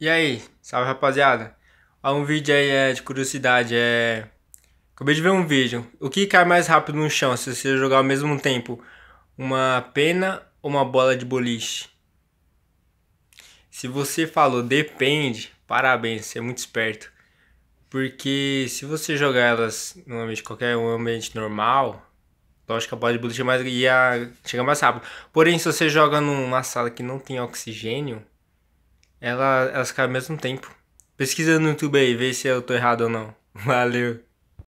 E aí, salve rapaziada. Há um vídeo aí é de curiosidade, é... Acabei de ver um vídeo. O que cai mais rápido no chão se você jogar ao mesmo tempo? Uma pena ou uma bola de boliche? Se você falou depende, parabéns, você é muito esperto. Porque se você jogar elas num ambiente qualquer, um ambiente normal, lógico que a bola de boliche é mais, ia chegar mais rápido. Porém, se você joga numa sala que não tem oxigênio, ela, elas caem ao mesmo tempo. Pesquisa no YouTube aí, vê se eu tô errado ou não. Valeu.